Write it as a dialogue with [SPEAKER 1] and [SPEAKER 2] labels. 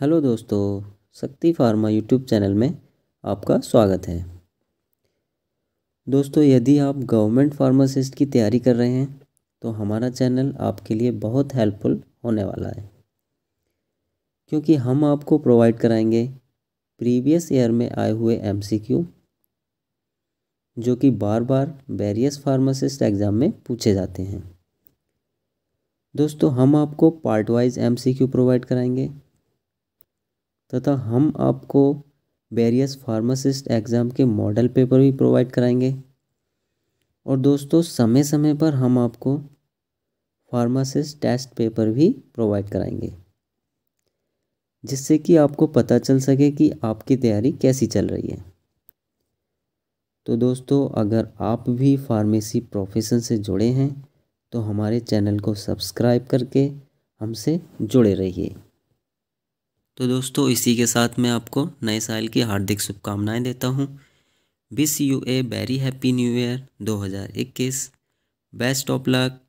[SPEAKER 1] hello दोस्तों शक्ति pharma YouTube channel में आपका स्वागत है दोस्तों यदि आप गवर्नमेंट फार्मासिस्ट की तैयारी कर रहे हैं तो हमारा चैनल आपके लिए बहुत हेल्पफुल होने वाला है क्योंकि हम आपको प्रोवाइड कराएंगे प्रीवियस ईयर में आए हुए एमसीक्यू जो कि बार बार वेरियस फार्मासिस्ट एग्ज़ाम में पूछे जाते हैं दोस्तों हम आपको पार्ट वाइज एमसीक्यू प्रोवाइड कराएंगे तथा हम आपको वेरियस फार्मासिस्ट एग्ज़ाम के मॉडल पेपर भी प्रोवाइड कराएंगे और दोस्तों समय समय पर हम आपको फार्मासिस्ट टेस्ट पेपर भी प्रोवाइड कराएंगे जिससे कि आपको पता चल सके कि आपकी तैयारी कैसी चल रही है तो दोस्तों अगर आप भी फार्मेसी प्रोफेशन से जुड़े हैं तो हमारे चैनल को सब्सक्राइब करके हमसे जुड़े रहिए तो दोस्तों इसी के साथ मैं आपको नए साल की हार्दिक शुभकामनाएं देता हूँ wish you a very happy new year 2021 best of luck